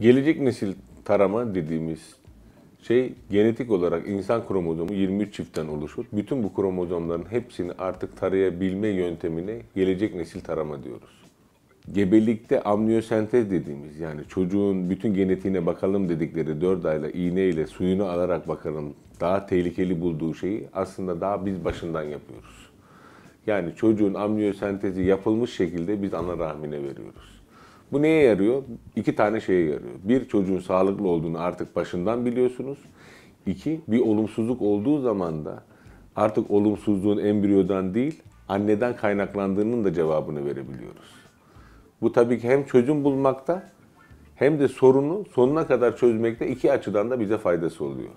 Gelecek nesil tarama dediğimiz şey genetik olarak insan kromozomu 23 çiftten oluşur. Bütün bu kromozomların hepsini artık tarayabilme yöntemine gelecek nesil tarama diyoruz. Gebelikte amniyosentez dediğimiz yani çocuğun bütün genetiğine bakalım dedikleri 4 ayla ile suyunu alarak bakalım daha tehlikeli bulduğu şeyi aslında daha biz başından yapıyoruz. Yani çocuğun amniyosentezi yapılmış şekilde biz ana rahmine veriyoruz. Bu neye yarıyor? İki tane şeye yarıyor. Bir, çocuğun sağlıklı olduğunu artık başından biliyorsunuz. İki, bir olumsuzluk olduğu zaman da artık olumsuzluğun embriyodan değil, anneden kaynaklandığının da cevabını verebiliyoruz. Bu tabii ki hem çözüm bulmakta hem de sorunu sonuna kadar çözmekte iki açıdan da bize faydası oluyor.